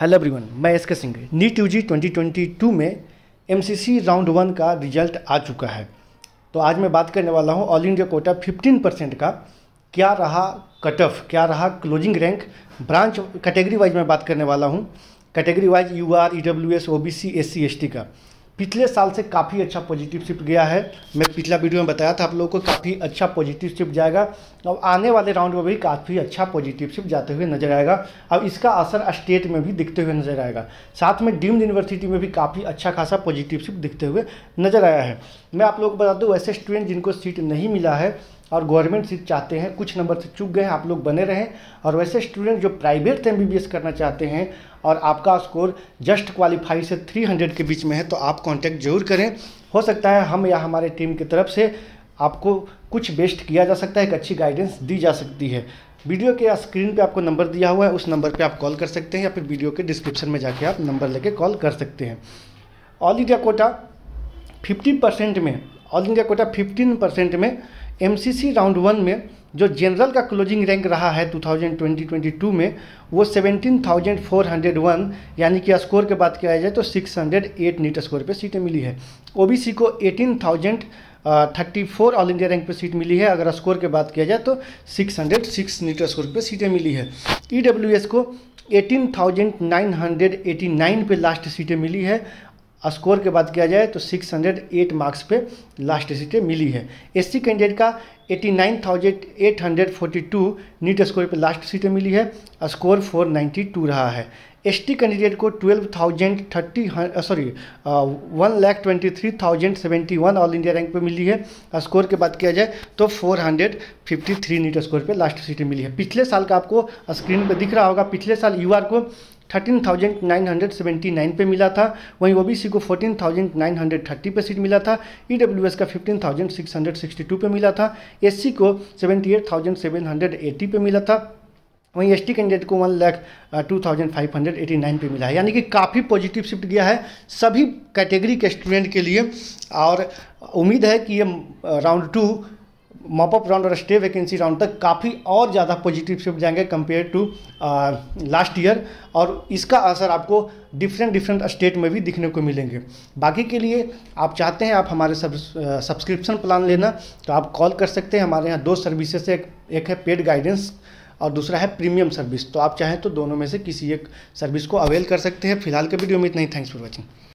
hello everyone मैं S K Singh NEET U G twenty में M round one का result आ चुका है तो आज मैं बात करने वाला हूँ ऑल इंडिया कोटा 15 परसेंट का क्या रहा कट ऑफ क्या रहा closing rank branch category wise मैं बात करने वाला हूँ category wise U R E W S O B C S C S T का पिछले साल से काफ़ी अच्छा पॉजिटिव शिफ्ट गया है मैं पिछला वीडियो में बताया था आप लोगों को काफ़ी अच्छा पॉजिटिव शिफ्ट जाएगा और आने वाले राउंड में भी काफ़ी अच्छा पॉजिटिव शिफ्ट जाते हुए नजर आएगा और इसका असर स्टेट में भी दिखते हुए नजर आएगा साथ में डीम्ड यूनिवर्सिटी में भी काफ़ी अच्छा खासा पॉजिटिव शिफ्ट दिखते हुए नजर आया है मैं आप लोग को बता दूँ वैसे स्टूडेंट जिनको सीट नहीं मिला है और गवर्नमेंट सीट चाहते हैं कुछ नंबर से चुक गए हैं आप लोग बने रहें और वैसे स्टूडेंट जो प्राइवेट से एम करना चाहते हैं और आपका स्कोर जस्ट क्वालिफाई से 300 के बीच में है तो आप कांटेक्ट जरूर करें हो सकता है हम या हमारे टीम की तरफ से आपको कुछ बेस्ट किया जा सकता है एक अच्छी गाइडेंस दी जा सकती है वीडियो के स्क्रीन पे आपको नंबर दिया हुआ है उस नंबर पे आप कॉल कर सकते हैं या फिर वीडियो के डिस्क्रिप्शन में जाके आप नंबर लेके कॉल कर सकते हैं ऑल इंडिया कोटा 50 परसेंट में ऑल इंडिया कोटा 15 परसेंट में एमसीसी राउंड वन में जो जनरल का क्लोजिंग रैंक रहा है 2020 22 में वो 17,401 यानी कि स्कोर के बात तो uh, किया जाए तो 608 नीट स्कोर पे सीटें मिली है ओबीसी e को 18,034 ऑल इंडिया रैंक पे सीट मिली है अगर स्कोर के बात किया जाए तो 606 नीट स्कोर पे सीटें मिली है ईडब्ल्यूएस को 18,989 पे लास्ट सीटें मिली है स्कोर के बात किया जाए तो 608 मार्क्स पे लास्ट सीटें मिली है एससी कैंडिडेट का 89,842 नीट स्कोर पे लास्ट सीटें मिली है स्कोर 492 रहा है एसटी कैंडिडेट को twelve thousand thirty sorry one lakh twenty three thousand seventy one all India rank पे मिली है स्कोर की बात किया जाए तो four hundred fifty three NEET score पे लास्ट सीटें मिली है पिछले साल का आपको स्क्रीन पे दिख रहा होगा पिछले साल यूआर को 13,979 पे मिला था वहीं ओबीसी को 14,930 पे सीट मिला था ईडब्ल्यूएस e का 15,662 पे मिला था एससी को 78,780 पे मिला था वहीं एस टी कैंडिडेट को one lakh two thousand five hundred eighty nine पर मिला है यानी कि काफ़ी पॉजिटिव शिफ्ट गया है सभी कैटेगरी के स्टूडेंट के लिए और उम्मीद है कि ये round uh, two mop up round और स्टे वैकेंसी राउंड तक काफ़ी और ज़्यादा पॉजिटिव शिफ्ट जाएंगे कंपेयर टू लास्ट ईयर और इसका असर आपको डिफरेंट डिफरेंट स्टेट में भी दिखने को मिलेंगे बाकी के लिए आप चाहते हैं आप हमारे सब सब्सक्रिप्शन प्लान लेना तो आप कॉल कर सकते हैं हमारे यहाँ दो सर्विसेज एक, एक है पेड गाइडेंस और दूसरा है प्रीमियम सर्विस तो आप चाहें तो दोनों में से किसी एक सर्विस को अवेल कर सकते हैं फिलहाल के वीडियो में इतना ही थैंक्स फॉर वॉचिंग